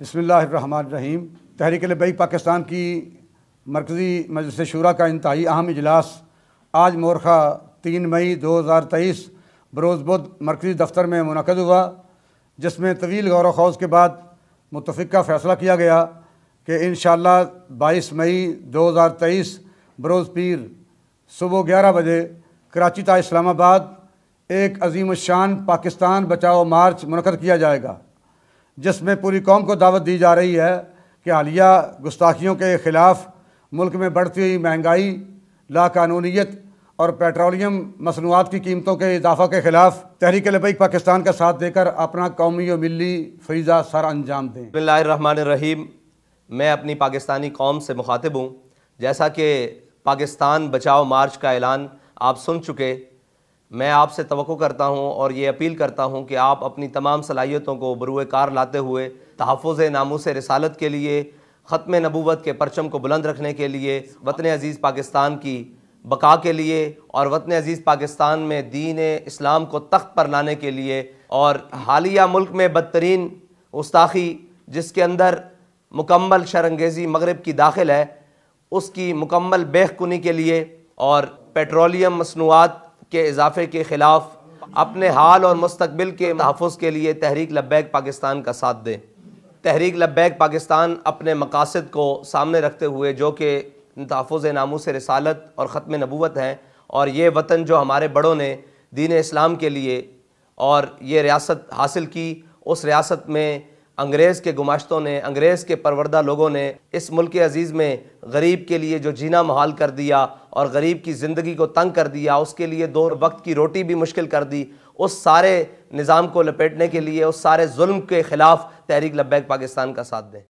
बसमीम तहरीक लबई पाकिस्तान की मरकज़ी मजलिस शूरा का इंतहाई अहम इजलास आज मोरखा तीन मई दो हज़ार तेईस बरोज़ बुध मरकज़ी दफ्तर में मुनद हुआ जिसमें तवील गौर खौज के बाद का फ़ैसला किया गया कि इन बाईस मई दो हज़ार तेईस बरोज़ पीर सुबह ग्यारह बजे कराची ता इस्लामाबाद एक अजीम शान पाकिस्तान बचाओ मार्च मुनद किया जाएगा जिसमें पूरी कौम को दावत दी जा रही है कि हालिया गुस्ताखियों के ख़िलाफ़ मुल्क में बढ़ती हुई महंगाई लाकानूनीत और पेट्रोलियम मसनूआत की कीमतों के इजाफा के खिलाफ तहरीक लबई पाकिस्तान का साथ देकर अपना कौमी और मिली फ़ैज़ा सर अंजाम दें रहीम मैं अपनी पाकिस्तानी कौम से मुखातिब हूँ जैसा कि पाकिस्तान बचाओ मार्च का ऐलान आप सुन चुके मैं आपसे तो करता हूँ और ये अपील करता हूँ कि आप अपनी तमाम सलाहियतों को बरूए कार लाते हुए तहफ़ नामूस रसालत के लिए ख़त्म नबूवत के परचम को बुलंद रखने के लिए वतन अज़ीज़ पाकिस्तान की बका के लिए और वतन अज़ीज़ पाकिस्तान में दीन इस्लाम को तख्त पर लाने के लिए और हालिया मुल्क में बदतरीन उस्ताखी जिसके अंदर मुकम्मल शरंगेज़ी मगरब की दाखिल है उसकी मुकम्मल बेहकुनी के लिए और पेट्रोलियम मसनूआत के इजाफे के ख़िलाफ़ अपने हाल और मुस्तबिल के तहफ़ के लिए तहरीक लब्बैक पाकिस्तान का साथ दें तहरीक लब्बैक पाकिस्तान अपने मकासद को सामने रखते हुए जो कि तहफ़ से रसालत और ख़त्म नबूत हैं और ये वतन जो हमारे बड़ों ने दीन इस्लाम के लिए और ये रियासत हासिल की उस रियासत में अंग्रेज़ के गुमाश्तों ने अंग्रेज़ के परवरदा लोगों ने इस मुल्क अजीज़ में गरीब के लिए जो जीना महाल कर दिया और गरीब की ज़िंदगी को तंग कर दिया उसके लिए दो वक्त की रोटी भी मुश्किल कर दी उस सारे निज़ाम को लपेटने के लिए उस सारे जुल्म के ख़िलाफ़ तहरीक लब्बैक पाकिस्तान का साथ दें